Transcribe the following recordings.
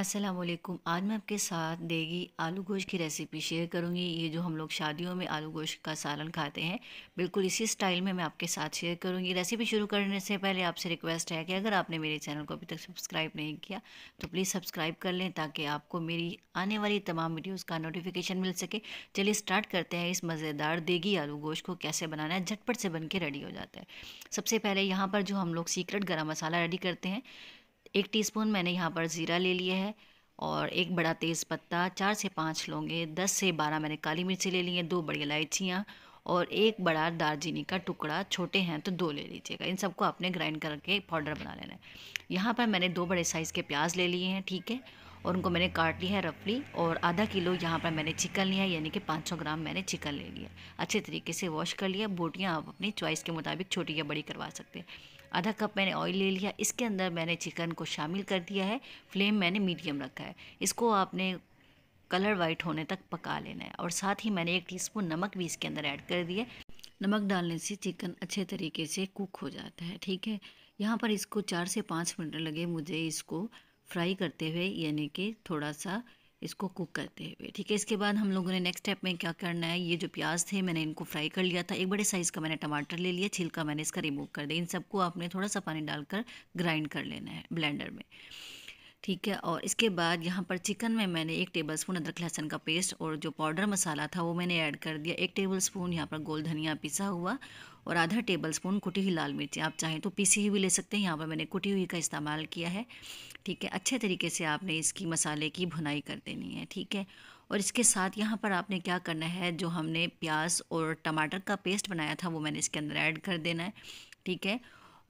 असलम आज मैं आपके साथ देगी आलू गोश्त की रेसिपी शेयर करूंगी ये जो हम लोग शादियों में आलू गोश्त का सालन खाते हैं बिल्कुल इसी स्टाइल में मैं आपके साथ शेयर करूंगी रेसिपी शुरू करने से पहले आपसे रिक्वेस्ट है कि अगर आपने मेरे चैनल को अभी तक सब्सक्राइब नहीं किया तो प्लीज़ सब्सक्राइब कर लें ताकि आपको मेरी आने वाली तमाम वीडियोज़ का नोटिफिकेशन मिल सके चलिए स्टार्ट करते हैं इस मज़ेदार देगी आलू गोश्त को कैसे बनाना है झटपट से बन के रेडी हो जाता है सबसे पहले यहाँ पर जो हम लोग सीक्रेट गर्म मसाला रेडी करते हैं एक टीस्पून मैंने यहाँ पर ज़ीरा ले लिया है और एक बड़ा तेज़ पत्ता चार से पाँच लौंगे दस से बारह मैंने काली मिर्ची ले ली है दो बड़ी इलायचियाँ और एक बड़ा दालचीनी का टुकड़ा छोटे हैं तो दो ले लीजिएगा इन सबको आपने ग्राइंड करके पाउडर बना लेना है यहाँ पर मैंने दो बड़े साइज़ के प्याज ले लिए हैं ठीक है और उनको मैंने काट लिया है रफली और आधा किलो यहाँ पर मैंने चिकन लिया है यानी कि 500 ग्राम मैंने चिकन ले लिया अच्छे तरीके से वॉश कर लिया बोटियाँ आप अपनी चॉइस के मुताबिक छोटी या बड़ी करवा सकते हैं आधा कप मैंने ऑयल ले लिया इसके अंदर मैंने चिकन को शामिल कर दिया है फ्लेम मैंने मीडियम रखा है इसको आपने कलर वाइट होने तक पका लेना है और साथ ही मैंने एक टीस्पून नमक भी इसके अंदर ऐड कर दिया नमक डालने से चिकन अच्छे तरीके से कुक हो जाता है ठीक है यहाँ पर इसको चार से पाँच मिनट लगे मुझे इसको फ्राई करते हुए यानी कि थोड़ा सा इसको कुक करते हुए ठीक है इसके बाद हम लोगों ने नेक्स्ट स्टेप में क्या करना है ये जो प्याज थे मैंने इनको फ्राई कर लिया था एक बड़े साइज़ का मैंने टमाटर ले लिया छिलका मैंने इसका रिमूव कर दिया इन सबको आपने थोड़ा सा पानी डालकर ग्राइंड कर लेना है ब्लेंडर में ठीक है और इसके बाद यहाँ पर चिकन में मैंने एक टेबल स्पून अदरक लहसन का पेस्ट और जो पाउडर मसाला था वो मैंने ऐड कर दिया एक टेबल स्पून यहाँ पर गोल धनिया पिसा हुआ और आधा टेबल स्पून कुटी हुई लाल मिर्ची आप चाहें तो पीसी हुई भी ले सकते हैं यहाँ पर मैंने कुटी हुई का इस्तेमाल किया है ठीक है अच्छे तरीके से आपने इसकी मसाले की भुनाई कर देनी है ठीक है और इसके साथ यहाँ पर आपने क्या करना है जो हमने प्याज और टमाटर का पेस्ट बनाया था वो मैंने इसके अंदर ऐड कर देना है ठीक है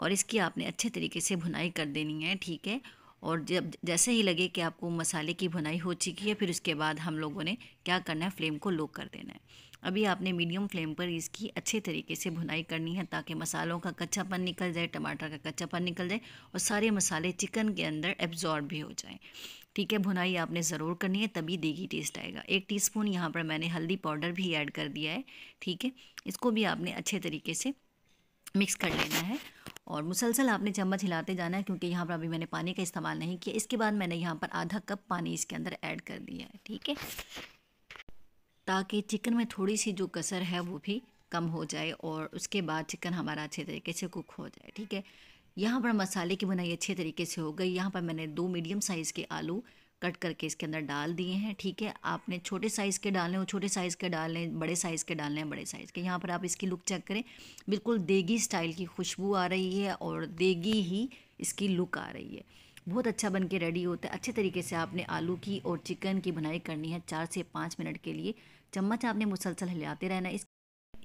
और इसकी आपने अच्छे तरीके से भुनाई कर देनी है ठीक है और जब जैसे ही लगे कि आपको मसाले की भुनाई हो चुकी है फिर उसके बाद हम लोगों ने क्या करना है फ्लेम को लो कर देना है अभी आपने मीडियम फ्लेम पर इसकी अच्छे तरीके से भुनाई करनी है ताकि मसालों का कच्चापन निकल जाए टमाटर का कच्चापन निकल जाए और सारे मसाले चिकन के अंदर एब्जॉर्ब भी हो जाएँ ठीक है भुनाई आपने ज़रूर करनी है तभी देगी टेस्ट आएगा एक टीस्पून यहाँ पर मैंने हल्दी पाउडर भी ऐड कर दिया है ठीक है इसको भी आपने अच्छे तरीके से मिक्स कर लेना है और मुसलसल आपने चम्मच हिलाते जाना है क्योंकि यहाँ पर अभी मैंने पानी का इस्तेमाल नहीं किया इसके बाद मैंने यहाँ पर आधा कप पानी इसके अंदर ऐड कर दिया है ठीक है ताकि चिकन में थोड़ी सी जो कसर है वो भी कम हो जाए और उसके बाद चिकन हमारा अच्छे तरीके से कुक हो जाए ठीक है यहाँ पर मसाले की बुनाई अच्छे तरीके से हो गई यहाँ पर मैंने दो मीडियम साइज़ के आलू कट करके इसके अंदर डाल दिए हैं ठीक है आपने छोटे साइज़ के डालने हो छोटे साइज़ के डालने बड़े साइज़ के डालने हैं बड़े साइज़ के यहाँ पर आप इसकी लुक चेक करें बिल्कुल देगी स्टाइल की खुशबू आ रही है और देगी ही इसकी लुक आ रही है बहुत अच्छा बन के रेडी होता है अच्छे तरीके से आपने आलू की और चिकन की बनाई करनी है चार से पाँच मिनट के लिए चम्मच आपने मुसलसल हिलाते रहना इस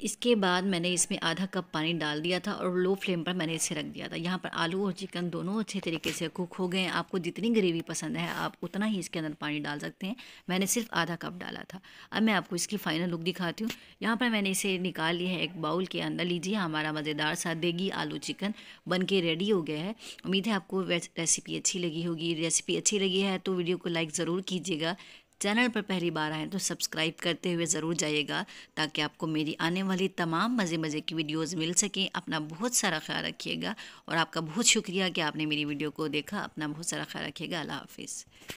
इसके बाद मैंने इसमें आधा कप पानी डाल दिया था और लो फ्लेम पर मैंने इसे रख दिया था यहाँ पर आलू और चिकन दोनों अच्छे तरीके से कुक हो गए हैं आपको जितनी ग्रेवी पसंद है आप उतना ही इसके अंदर पानी डाल सकते हैं मैंने सिर्फ आधा कप डाला था अब मैं आपको इसकी फाइनल लुक दिखाती हूँ यहाँ पर मैंने इसे निकाल लिया है एक बाउल के अंदर लीजिए हमारा मज़ेदार सा देगी आलू चिकन बन के रेडी हो गया है उम्मीद है आपको रेसिपी अच्छी लगी होगी रेसिपी अच्छी लगी है तो वीडियो को लाइक ज़रूर कीजिएगा चैनल पर पहली बार आएँ तो सब्सक्राइब करते हुए ज़रूर जाइएगा ताकि आपको मेरी आने वाली तमाम मज़े मज़े की वीडियोस मिल सकें अपना बहुत सारा ख्याल रखिएगा और आपका बहुत शुक्रिया कि आपने मेरी वीडियो को देखा अपना बहुत सारा ख्याल रखिएगा अल्लाह हाफिज़